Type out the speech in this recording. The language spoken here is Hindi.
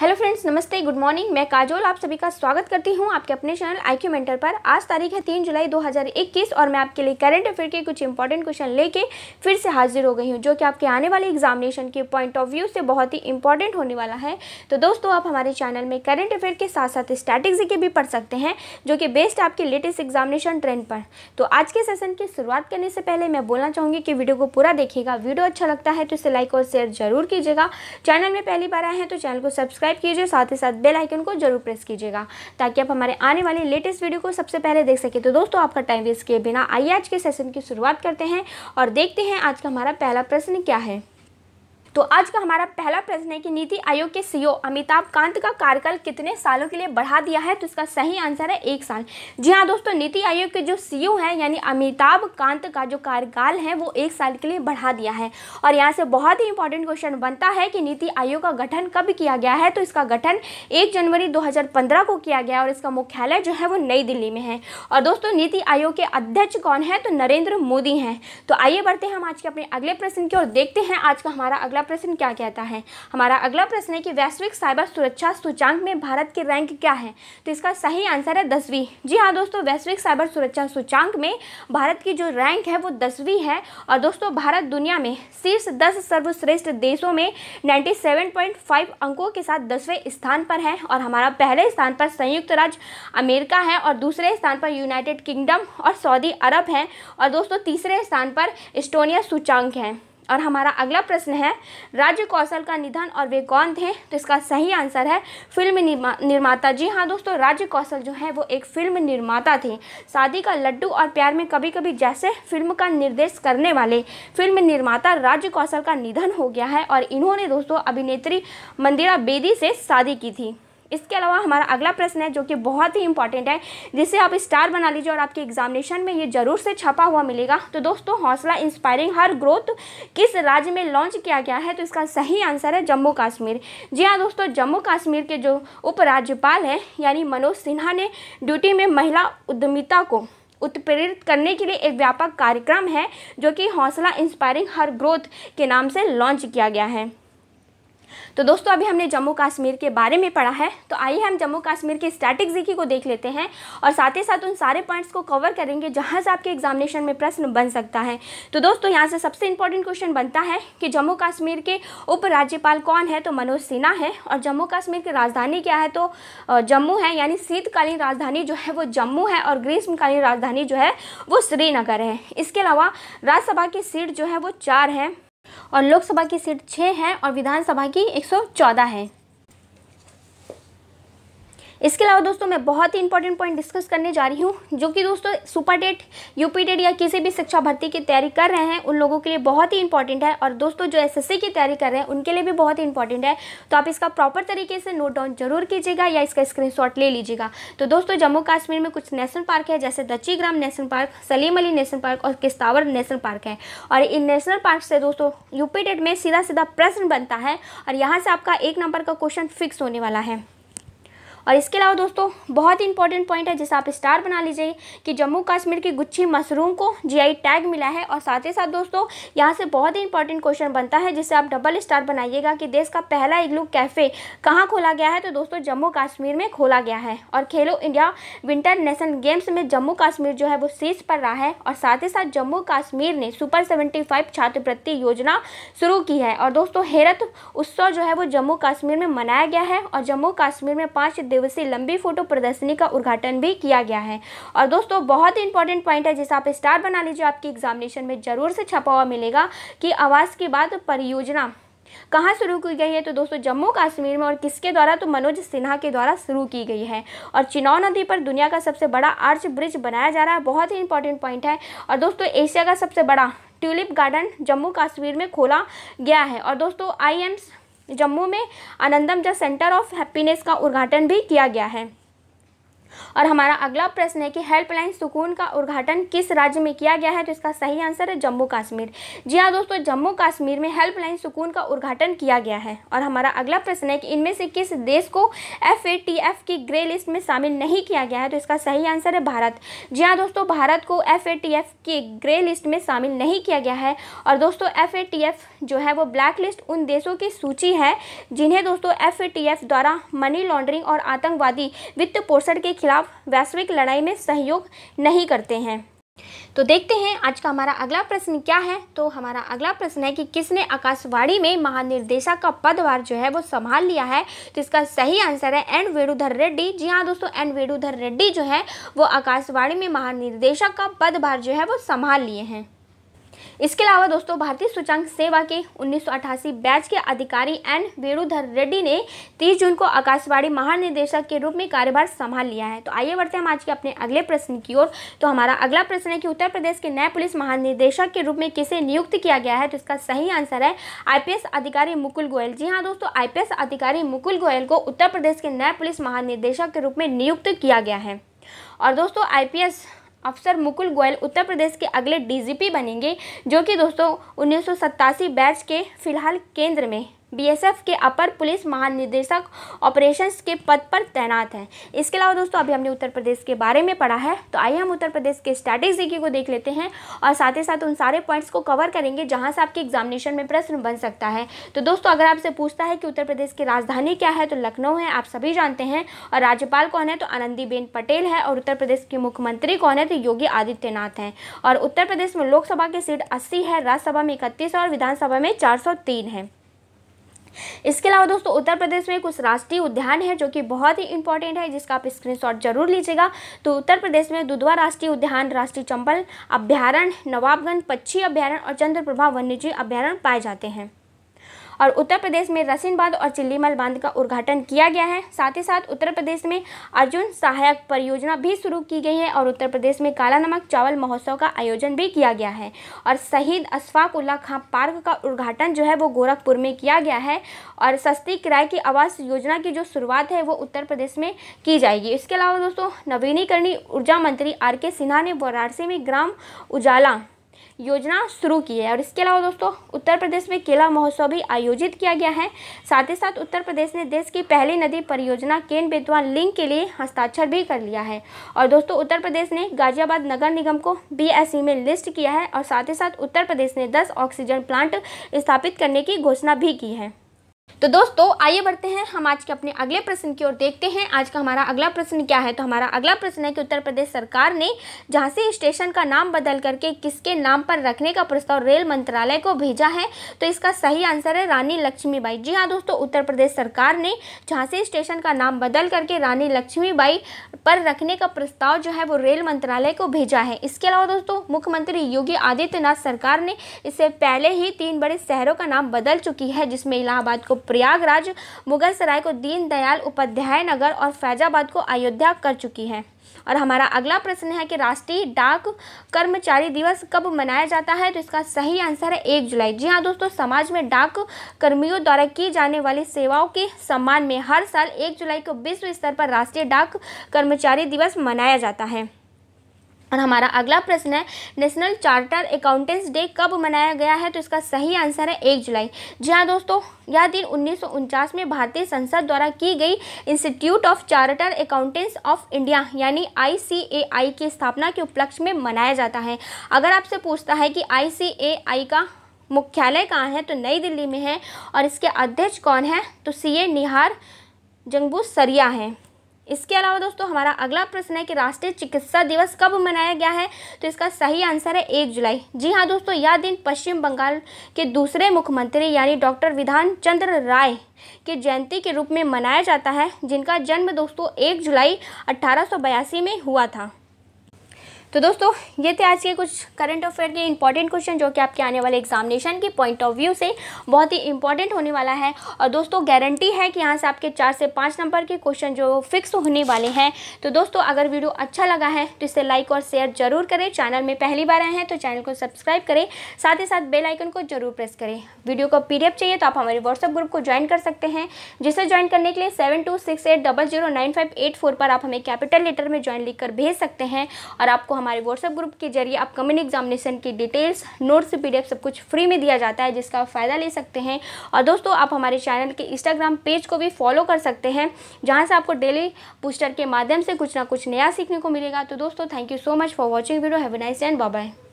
हेलो फ्रेंड्स नमस्ते गुड मॉर्निंग मैं काजोल आप सभी का स्वागत करती हूं आपके अपने चैनल क्यू मेंटर पर आज तारीख है तीन जुलाई 2021 और मैं आपके लिए करंट अफेयर के कुछ इंपॉर्टेंट क्वेश्चन लेके फिर से हाजिर हो गई हूं जो कि आपके आने वाले एग्जामिनेशन के पॉइंट ऑफ व्यू से बहुत ही इंपॉर्टेंट होने वाला है तो दोस्तों आप हमारे चैनल में करंट अफेयर के साथ साथ स्टैटिक के भी पढ़ सकते हैं जो कि बेस्ड आपके लेटेस्ट एग्जामिनेशन ट्रेंड पर तो आज के सेशन की शुरुआत करने से पहले मैं बोलना चाहूँगी कि वीडियो को पूरा देखिएगा वीडियो अच्छा लगता है तो इसे लाइक और शेयर जरूर कीजिएगा चैनल में पहली बार आए हैं तो चैनल को सब्सक्राइब सब्सक्राइब कीजिए साथ ही साथ बेल आइकन को जरूर प्रेस कीजिएगा ताकि आप हमारे आने वाले लेटेस्ट वीडियो को सबसे पहले देख सकें तो दोस्तों आपका टाइम वेस्ट किए बिना आइए आज के सेशन की शुरुआत करते हैं और देखते हैं आज का हमारा पहला प्रश्न क्या है तो आज का हमारा पहला प्रश्न है कि नीति आयोग के सीईओ अमिताभ कांत का कार्यकाल कितने सालों के लिए बढ़ा दिया है तो इसका सही आंसर है एक साल जी हाँ दोस्तों नीति आयोग के जो सीईओ हैं यानी अमिताभ कांत का जो कार्यकाल है वो एक साल के लिए बढ़ा दिया है और यहाँ से बहुत ही इंपॉर्टेंट क्वेश्चन बनता है कि नीति आयोग का गठन कब किया गया है तो इसका गठन एक जनवरी दो को किया गया और इसका मुख्यालय जो है वो नई दिल्ली में है और दोस्तों नीति आयोग के अध्यक्ष कौन है तो नरेंद्र मोदी हैं तो आइए बढ़ते हैं हम आज के अपने अगले प्रश्न की और देखते हैं आज का हमारा अगला अगला प्रश्न क्या कहता है हमारा अगला प्रश्न है कि वैश्विक साइबर सुरक्षा सूचांक में भारत की रैंक क्या है तो इसका सही आंसर है दसवीं जी हाँ दोस्तों वैश्विक साइबर सुरक्षा सूचांक में भारत की जो रैंक है वो दसवीं है और दोस्तों भारत दुनिया में शीर्ष दस सर्वश्रेष्ठ देशों में नाइन्टी अंकों के साथ दसवें स्थान पर है और हमारा पहले स्थान पर संयुक्त राज्य अमेरिका है और दूसरे स्थान पर यूनाइटेड किंगडम और सऊदी अरब है और दोस्तों तीसरे स्थान पर एस्टोनिया सूचांक है और हमारा अगला प्रश्न है राज्य कौशल का निधन और वे कौन थे तो इसका सही आंसर है फिल्म निर्मा, निर्माता जी हाँ दोस्तों राज्य कौशल जो है वो एक फिल्म निर्माता थे शादी का लड्डू और प्यार में कभी कभी जैसे फिल्म का निर्देश करने वाले फिल्म निर्माता राज्य कौशल का निधन हो गया है और इन्होंने दोस्तों अभिनेत्री मंदिरा बेदी से शादी की थी इसके अलावा हमारा अगला प्रश्न है जो कि बहुत ही इंपॉर्टेंट है जिसे आप स्टार बना लीजिए और आपके एग्जामिनेशन में ये जरूर से छपा हुआ मिलेगा तो दोस्तों हौसला इंस्पायरिंग हर ग्रोथ किस राज्य में लॉन्च किया गया है तो इसका सही आंसर है जम्मू काश्मीर जी हाँ दोस्तों जम्मू काश्मीर के जो उपराज्यपाल हैं यानी मनोज सिन्हा ने ड्यूटी में महिला उद्यमिता को उत्प्रेरित करने के लिए एक व्यापक कार्यक्रम है जो कि हौसला इंस्पायरिंग हर ग्रोथ के नाम से लॉन्च किया गया है तो दोस्तों अभी हमने जम्मू कश्मीर के बारे में पढ़ा है तो आइए हम जम्मू कश्मीर के स्टैटिक जीके को देख लेते हैं और साथ ही साथ उन सारे पॉइंट्स को कवर करेंगे जहाँ से आपके एग्जामिनेशन में प्रश्न बन सकता है तो दोस्तों यहाँ से सबसे इंपॉर्टेंट क्वेश्चन बनता है कि जम्मू कश्मीर के उपराज्यपाल कौन है तो मनोज सिन्हा है और जम्मू कश्मीर की राजधानी क्या है तो जम्मू है यानी शीतकालीन राजधानी जो है वो जम्मू है और ग्रीष्मकालीन राजधानी जो है वो श्रीनगर है इसके अलावा राज्यसभा की सीट जो है वो चार है और लोकसभा की सीट छः हैं और विधानसभा की एक सौ चौदह है इसके अलावा दोस्तों मैं बहुत ही इंपॉर्टेंट पॉइंट डिस्कस करने जा रही हूँ जो कि दोस्तों सुपर टेट यूपी या किसी भी शिक्षा भर्ती की तैयारी कर रहे हैं उन लोगों के लिए बहुत ही इंपॉर्टेंट है और दोस्तों जो एस की तैयारी कर रहे हैं उनके लिए भी बहुत ही इंपॉर्टेंट है तो आप इसका प्रॉपर तरीके से नोट डाउन जरूर कीजिएगा या इसका स्क्रीन ले लीजिएगा तो दोस्तों जम्मू कश्मीर में कुछ नेशनल पार्क है जैसे दच्ची national park Salim Ali national park और किस्तावर नेशनल पार्क है और इन नेशनल पार्क से दोस्तों यूपी टेट में सीधा सीधा प्रश्न बनता है और यहाँ से आपका एक नंबर का क्वेश्चन फिक्स होने वाला है और इसके अलावा दोस्तों बहुत ही इंपॉर्टेंट पॉइंट है जिसे आप स्टार बना लीजिए कि जम्मू कश्मीर की गुच्छी मशरूम को जीआई टैग मिला है और साथ ही साथ दोस्तों यहाँ से बहुत ही इंपॉर्टेंट क्वेश्चन बनता है जिसे आप डबल स्टार बनाइएगा कि देश का पहला इग्लू कैफ़े कहाँ खोला गया है तो दोस्तों जम्मू कश्मीर में खोला गया है और खेलो इंडिया विंटर नेशनल गेम्स में जम्मू कश्मीर जो है वो शीर्ष पर रहा है और साथ ही साथ जम्मू कश्मीर ने सुपर सेवेंटी छात्रवृत्ति योजना शुरू की है और दोस्तों हेरत उत्सव जो है वो जम्मू कश्मीर में मनाया गया है और जम्मू कश्मीर में पाँच दिवस दिवसीय लंबी फोटो प्रदर्शनी का उद्घाटन भी किया गया है और दोस्तों बहुत ही इंपॉर्टेंट पॉइंट है जैसे आप स्टार बना लीजिए आपके एग्जामिनेशन में ज़रूर से छपा हुआ मिलेगा कि आवास के बाद परियोजना कहाँ शुरू की गई है तो दोस्तों जम्मू कश्मीर में और किसके द्वारा तो मनोज सिन्हा के द्वारा शुरू की गई है और चिनाव नदी पर दुनिया का सबसे बड़ा आर्च ब्रिज बनाया जा रहा है बहुत ही इंपॉर्टेंट पॉइंट है और दोस्तों एशिया का सबसे बड़ा ट्यूलिप गार्डन जम्मू कश्मीर में खोला गया है और दोस्तों आई जम्मू में आनंदम जा सेंटर ऑफ हैप्पीनेस का उद्घाटन भी किया गया है और हमारा अगला प्रश्न है कि हेल्पलाइन सुकून का उद्घाटन किस राज्य में किया गया है तो इसका सही आंसर है जम्मू कश्मीर जी हाँ दोस्तों जम्मू कश्मीर में हेल्पलाइन सुकून का उद्घाटन किया गया है और हमारा अगला प्रश्न है कि इनमें से किस देश को एफ की ग्रे लिस्ट में शामिल नहीं किया गया है तो इसका सही आंसर है भारत जी हाँ दोस्तों भारत को एफ की ग्रे लिस्ट में शामिल नहीं किया गया है और दोस्तों एफ जो है वो ब्लैक लिस्ट उन देशों की सूची है जिन्हें दोस्तों एफ द्वारा मनी लॉन्ड्रिंग और आतंकवादी वित्त पोषण के खिलाफ वैश्विक लड़ाई में सहयोग नहीं करते हैं तो देखते हैं आज का हमारा अगला प्रश्न क्या है तो हमारा अगला प्रश्न है कि किसने आकाशवाणी में महानिर्देशक का पदभार जो है वो संभाल लिया है तो इसका सही आंसर है एन वेणुधर रेड्डी जी हाँ दोस्तों एन वेणुधर रेड्डी जो है वो आकाशवाणी में महानिर्देशक का पदभार जो है वो संभाल लिए हैं इसके अलावा दोस्तों भारतीय सूचांक सेवा के 1988 बैच के अधिकारी एन वेणुधर रेड्डी ने 30 जून को आकाशवाणी महानिदेशक के रूप में कार्यभार संभाल लिया है तो आइए बढ़ते हैं हम आज के अपने अगले प्रश्न की ओर तो हमारा अगला प्रश्न है कि उत्तर प्रदेश के नए पुलिस महानिदेशक के रूप में किसे नियुक्त किया गया है तो इसका सही आंसर है आई अधिकारी मुकुल गोयल जी हाँ दोस्तों आई अधिकारी मुकुल गोयल को उत्तर प्रदेश के नए पुलिस महानिदेशक के रूप में नियुक्त किया गया है और दोस्तों आई अफसर मुकुल गोयल उत्तर प्रदेश के अगले डीजीपी बनेंगे जो कि दोस्तों उन्नीस बैच के फिलहाल केंद्र में बीएसएफ के अपर पुलिस महानिदेशक ऑपरेशंस के पद पर तैनात हैं इसके अलावा दोस्तों अभी हमने उत्तर प्रदेश के बारे में पढ़ा है तो आइए हम उत्तर प्रदेश के स्टैटिक जीके को देख लेते हैं और साथ ही साथ उन सारे पॉइंट्स को कवर करेंगे जहाँ से आपके एग्जामिनेशन में प्रश्न बन सकता है तो दोस्तों अगर आपसे पूछता है कि उत्तर प्रदेश की राजधानी क्या है तो लखनऊ है आप सभी जानते हैं और राज्यपाल कौन है तो आनंदीबेन पटेल है और उत्तर प्रदेश के मुख्यमंत्री कौन है तो योगी आदित्यनाथ हैं और उत्तर प्रदेश में लोकसभा की सीट अस्सी है राज्यसभा में इकतीस और विधानसभा में चार है इसके अलावा दोस्तों उत्तर प्रदेश में कुछ राष्ट्रीय उद्यान है जो कि बहुत ही इंपॉर्टेंट है जिसका आप स्क्रीनशॉट जरूर लीजिएगा तो उत्तर प्रदेश में दुधवा राष्ट्रीय उद्यान राष्ट्रीय चंबल अभ्यारण्य नवाबगंज पक्षी अभ्यारण्य और चंद्रप्रभा वन्यजीव अभ्यारण्य पाए जाते हैं और उत्तर प्रदेश में रसिन बांध और चिल्लीमल बांध का उद्घाटन किया गया है साथ ही साथ उत्तर प्रदेश में अर्जुन सहायक परियोजना भी शुरू की गई है और उत्तर प्रदेश में काला नमक चावल महोत्सव का आयोजन भी किया गया है और शहीद अशफाक उल्ला खां पार्क का उद्घाटन जो है वो गोरखपुर में किया गया है और सस्ती किराए की आवास योजना की जो शुरुआत है वो उत्तर प्रदेश में की जाएगी इसके अलावा दोस्तों नवीनीकरणीय ऊर्जा मंत्री आर के सिन्हा ने वाराणसी में ग्राम उजाला योजना शुरू की है और इसके अलावा दोस्तों उत्तर प्रदेश में केला महोत्सव भी आयोजित किया गया है साथ ही साथ उत्तर प्रदेश ने देश की पहली नदी परियोजना केन बेतवा लिंक के लिए हस्ताक्षर भी कर लिया है और दोस्तों उत्तर प्रदेश ने गाजियाबाद नगर निगम को बी e में लिस्ट किया है और साथ ही साथ उत्तर प्रदेश ने दस ऑक्सीजन प्लांट स्थापित करने की घोषणा भी की है तो दोस्तों आइए बढ़ते हैं हम आज के अपने अगले प्रश्न की ओर देखते हैं आज का हमारा अगला प्रश्न क्या है तो हमारा अगला प्रश्न है कि उत्तर प्रदेश सरकार ने झांसी स्टेशन का नाम बदल करके किसके नाम पर रखने का प्रस्ताव रेल मंत्रालय को भेजा है तो इसका सही आंसर है रानी लक्ष्मीबाई जी हाँ दोस्तों उत्तर प्रदेश सरकार ने झांसी स्टेशन का नाम बदल करके रानी लक्ष्मीबाई पर रखने का प्रस्ताव जो है वो रेल मंत्रालय को भेजा है इसके अलावा दोस्तों मुख्यमंत्री योगी आदित्यनाथ सरकार ने इससे पहले ही तीन बड़े शहरों का नाम बदल चुकी है जिसमें इलाहाबाद को प्रयागराज मुगल सराय को दीनदयाल उपाध्याय नगर और फैजाबाद को अयोध्या कर चुकी है और हमारा अगला प्रश्न है कि राष्ट्रीय डाक कर्मचारी दिवस कब मनाया जाता है तो इसका सही आंसर है एक जुलाई जी हाँ दोस्तों समाज में डाक कर्मियों द्वारा की जाने वाली सेवाओं के सम्मान में हर साल एक जुलाई को विश्व स्तर पर राष्ट्रीय डाक कर्मचारी दिवस मनाया जाता है और हमारा अगला प्रश्न है नेशनल चार्टर अकाउंटेंट्स डे कब मनाया गया है तो इसका सही आंसर है एक जुलाई जी हाँ दोस्तों यह दिन उन्नीस में भारतीय संसद द्वारा की गई institute of charter accountants of India यानी आई की स्थापना के उपलक्ष्य में मनाया जाता है अगर आपसे पूछता है कि आई का मुख्यालय कहाँ है तो नई दिल्ली में है और इसके अध्यक्ष कौन है तो सी ए निहार जंगबू सरिया हैं इसके अलावा दोस्तों हमारा अगला प्रश्न है कि राष्ट्रीय चिकित्सा दिवस कब मनाया गया है तो इसका सही आंसर है एक जुलाई जी हाँ दोस्तों यह दिन पश्चिम बंगाल के दूसरे मुख्यमंत्री यानी डॉक्टर विधान चंद्र राय के जयंती के रूप में मनाया जाता है जिनका जन्म दोस्तों एक जुलाई अट्ठारह में हुआ था तो दोस्तों ये थे आज के कुछ करंट अफेयर के इंपॉर्टेंट क्वेश्चन जो कि आपके आने वाले एग्जामिनेशन के पॉइंट ऑफ व्यू से बहुत ही इंपॉर्टेंट होने वाला है और दोस्तों गारंटी है कि यहाँ से आपके चार से पाँच नंबर के क्वेश्चन जो फिक्स होने वाले हैं तो दोस्तों अगर वीडियो अच्छा लगा है तो इसे लाइक और शेयर जरूर करें चैनल में पहली बार आए हैं तो चैनल को सब्सक्राइब करें साथ ही साथ बेल आइकन को जरूर प्रेस करें वीडियो को पी चाहिए तो आप हमारे व्हाट्सअप ग्रुप को ज्वाइन कर सकते हैं जिसे ज्वाइन करने के लिए seven two six eight double zero nine five eight four पर आप हमें कैपिटल लेटर में ज्वाइन लिख कर भेज सकते हैं और आपको हमारे व्हाट्सएप ग्रुप के जरिए आप कमेंट एग्जामिनेशन की डिटेल्स नोट्स पी सब कुछ फ्री में दिया जाता है जिसका फ़ायदा ले सकते हैं और दोस्तों आप हमारे चैनल के इंस्टाग्राम पेज को भी फॉलो कर सकते हैं जहाँ से आपको डेली पोस्टर के माध्यम से कुछ ना कुछ नया सीखने को मिलेगा तो दोस्तों thank you so much for watching video have a nice and bye